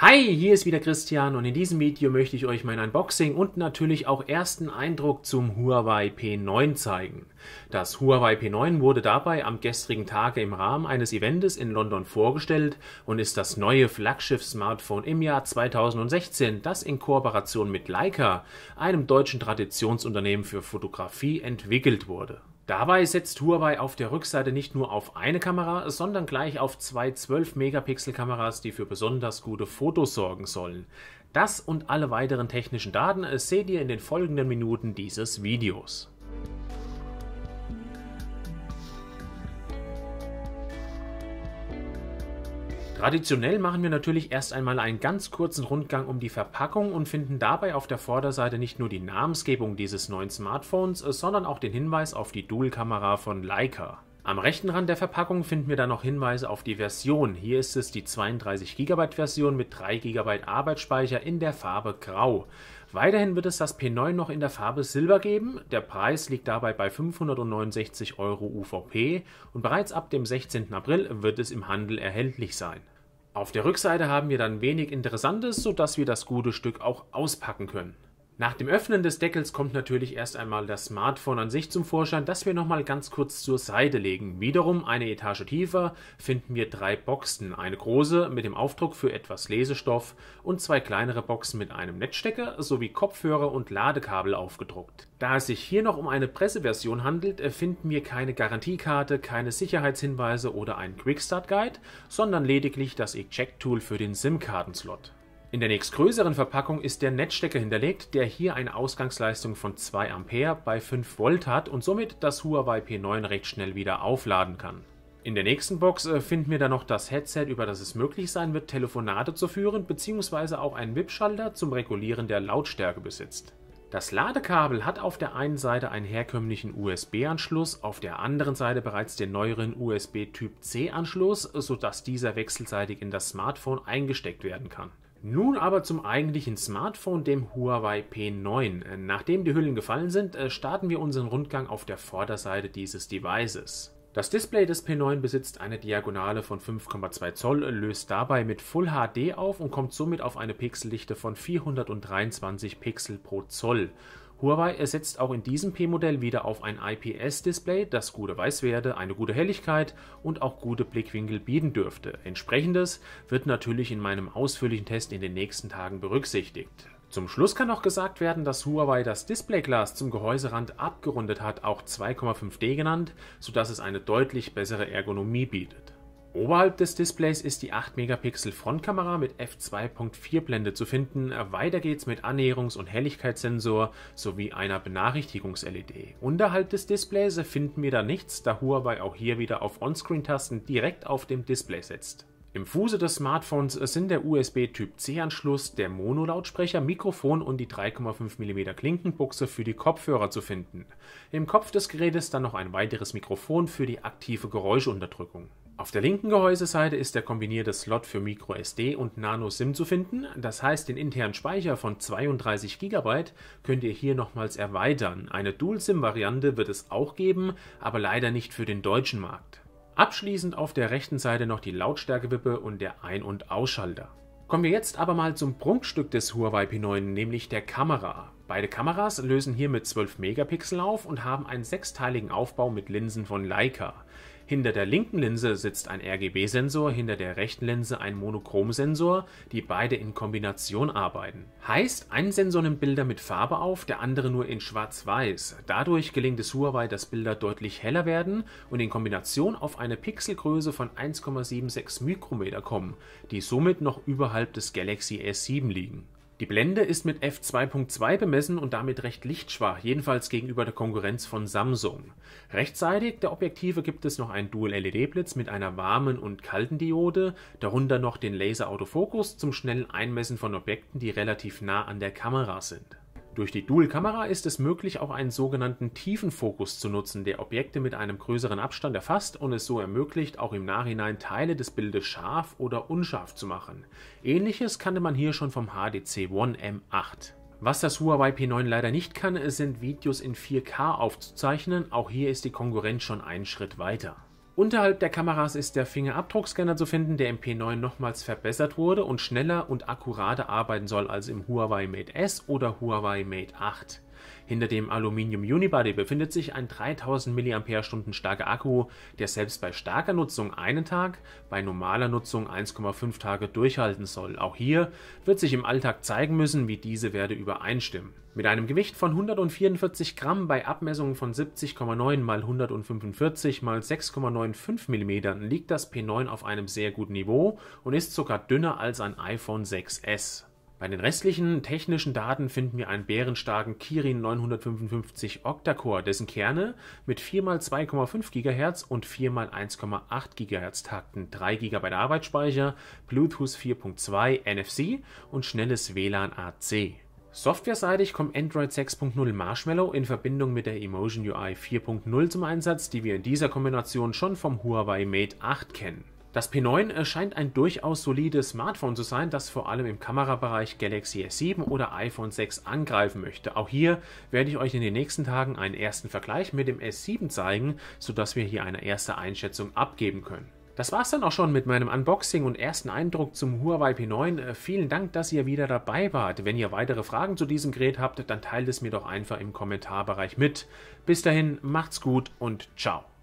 Hi, hier ist wieder Christian und in diesem Video möchte ich euch mein Unboxing und natürlich auch ersten Eindruck zum Huawei P9 zeigen. Das Huawei P9 wurde dabei am gestrigen Tage im Rahmen eines Events in London vorgestellt und ist das neue Flaggschiff-Smartphone im Jahr 2016, das in Kooperation mit Leica, einem deutschen Traditionsunternehmen für Fotografie, entwickelt wurde. Dabei setzt Huawei auf der Rückseite nicht nur auf eine Kamera, sondern gleich auf zwei 12-Megapixel-Kameras, die für besonders gute Fotos sorgen sollen. Das und alle weiteren technischen Daten seht ihr in den folgenden Minuten dieses Videos. Traditionell machen wir natürlich erst einmal einen ganz kurzen Rundgang um die Verpackung und finden dabei auf der Vorderseite nicht nur die Namensgebung dieses neuen Smartphones, äh, sondern auch den Hinweis auf die Dual-Kamera von Leica. Am rechten Rand der Verpackung finden wir dann noch Hinweise auf die Version. Hier ist es die 32 GB Version mit 3 GB Arbeitsspeicher in der Farbe Grau. Weiterhin wird es das P9 noch in der Farbe Silber geben. Der Preis liegt dabei bei 569 Euro UVP und bereits ab dem 16. April wird es im Handel erhältlich sein. Auf der Rückseite haben wir dann wenig Interessantes, sodass wir das gute Stück auch auspacken können. Nach dem Öffnen des Deckels kommt natürlich erst einmal das Smartphone an sich zum Vorschein, das wir nochmal ganz kurz zur Seite legen. Wiederum eine Etage tiefer finden wir drei Boxen. Eine große mit dem Aufdruck für etwas Lesestoff und zwei kleinere Boxen mit einem Netzstecker sowie Kopfhörer und Ladekabel aufgedruckt. Da es sich hier noch um eine Presseversion handelt, finden wir keine Garantiekarte, keine Sicherheitshinweise oder einen Quickstart-Guide, sondern lediglich das Eject-Tool für den SIM-Kartenslot. In der nächstgrößeren Verpackung ist der Netzstecker hinterlegt, der hier eine Ausgangsleistung von 2 Ampere bei 5 Volt hat und somit das Huawei P9 recht schnell wieder aufladen kann. In der nächsten Box äh, finden wir dann noch das Headset, über das es möglich sein wird, Telefonate zu führen, bzw. auch einen WIP-Schalter zum Regulieren der Lautstärke besitzt. Das Ladekabel hat auf der einen Seite einen herkömmlichen USB-Anschluss, auf der anderen Seite bereits den neueren USB-Typ C-Anschluss, sodass dieser wechselseitig in das Smartphone eingesteckt werden kann. Nun aber zum eigentlichen Smartphone, dem Huawei P9. Nachdem die Hüllen gefallen sind, äh, starten wir unseren Rundgang auf der Vorderseite dieses Devices. Das Display des P9 besitzt eine Diagonale von 5,2 Zoll, löst dabei mit Full HD auf und kommt somit auf eine Pixeldichte von 423 Pixel pro Zoll. Huawei ersetzt auch in diesem P-Modell wieder auf ein IPS-Display, das gute Weißwerte, eine gute Helligkeit und auch gute Blickwinkel bieten dürfte. Entsprechendes wird natürlich in meinem ausführlichen Test in den nächsten Tagen berücksichtigt. Zum Schluss kann auch gesagt werden, dass Huawei das Displayglas zum Gehäuserand abgerundet hat, auch 2,5D genannt, sodass es eine deutlich bessere Ergonomie bietet. Oberhalb des Displays ist die 8 Megapixel Frontkamera mit f2.4 Blende zu finden. Weiter geht's mit Annäherungs- und Helligkeitssensor sowie einer Benachrichtigungs-LED. Unterhalb des Displays finden wir da nichts, da Huawei auch hier wieder auf Onscreen-Tasten direkt auf dem Display setzt. Im Fuße des Smartphones sind der USB Typ C Anschluss, der Mono-Lautsprecher, Mikrofon und die 3,5 mm Klinkenbuchse für die Kopfhörer zu finden. Im Kopf des Gerätes dann noch ein weiteres Mikrofon für die aktive Geräuschunterdrückung. Auf der linken Gehäuseseite ist der kombinierte Slot für microSD und NanoSIM zu finden. Das heißt, den internen Speicher von 32 GB könnt ihr hier nochmals erweitern. Eine Dual-SIM-Variante wird es auch geben, aber leider nicht für den deutschen Markt. Abschließend auf der rechten Seite noch die Lautstärkewippe und der Ein- und Ausschalter. Kommen wir jetzt aber mal zum Prunkstück des Huawei P9, nämlich der Kamera. Beide Kameras lösen hier mit 12 Megapixel auf und haben einen sechsteiligen Aufbau mit Linsen von Leica. Hinter der linken Linse sitzt ein RGB-Sensor, hinter der rechten Linse ein Monochromsensor, die beide in Kombination arbeiten. Heißt, ein Sensor nimmt Bilder mit Farbe auf, der andere nur in Schwarz-Weiß. Dadurch gelingt es Huawei, dass Bilder deutlich heller werden und in Kombination auf eine Pixelgröße von 1,76 Mikrometer kommen, die somit noch überhalb des Galaxy S7 liegen. Die Blende ist mit f2.2 bemessen und damit recht lichtschwach, jedenfalls gegenüber der Konkurrenz von Samsung. Rechtsseitig der Objektive gibt es noch einen Dual-LED-Blitz mit einer warmen und kalten Diode, darunter noch den Laser-Autofokus zum schnellen Einmessen von Objekten, die relativ nah an der Kamera sind durch die Dual-Kamera ist es möglich, auch einen sogenannten Tiefenfokus zu nutzen, der Objekte mit einem größeren Abstand erfasst und es so ermöglicht, auch im Nachhinein Teile des Bildes scharf oder unscharf zu machen. Ähnliches kannte man hier schon vom HDC One M8. Was das Huawei P9 leider nicht kann, sind Videos in 4K aufzuzeichnen, auch hier ist die Konkurrenz schon einen Schritt weiter. Unterhalb der Kameras ist der Fingerabdruckscanner zu finden, der im P9 nochmals verbessert wurde und schneller und akkurater arbeiten soll als im Huawei Mate S oder Huawei Mate 8. Hinter dem Aluminium Unibody befindet sich ein 3000 mAh starker Akku, der selbst bei starker Nutzung einen Tag, bei normaler Nutzung 1,5 Tage durchhalten soll. Auch hier wird sich im Alltag zeigen müssen, wie diese Werte übereinstimmen. Mit einem Gewicht von 144 Gramm bei Abmessungen von 70,9 x 145 x 6,95 mm liegt das P9 auf einem sehr guten Niveau und ist sogar dünner als ein iPhone 6S. Bei den restlichen technischen Daten finden wir einen bärenstarken Kirin 955 Octa-Core, dessen Kerne mit 4x2,5 GHz und 4x1,8 GHz takten, 3 GB Arbeitsspeicher, Bluetooth 4.2, NFC und schnelles WLAN AC. Softwareseitig kommt Android 6.0 Marshmallow in Verbindung mit der Emotion UI 4.0 zum Einsatz, die wir in dieser Kombination schon vom Huawei Mate 8 kennen. Das P9 äh, scheint ein durchaus solides Smartphone zu sein, das vor allem im Kamerabereich Galaxy S7 oder iPhone 6 angreifen möchte. Auch hier werde ich euch in den nächsten Tagen einen ersten Vergleich mit dem S7 zeigen, sodass wir hier eine erste Einschätzung abgeben können. Das war's dann auch schon mit meinem Unboxing und ersten Eindruck zum Huawei P9. Äh, vielen Dank, dass ihr wieder dabei wart. Wenn ihr weitere Fragen zu diesem Gerät habt, dann teilt es mir doch einfach im Kommentarbereich mit. Bis dahin, macht's gut und ciao.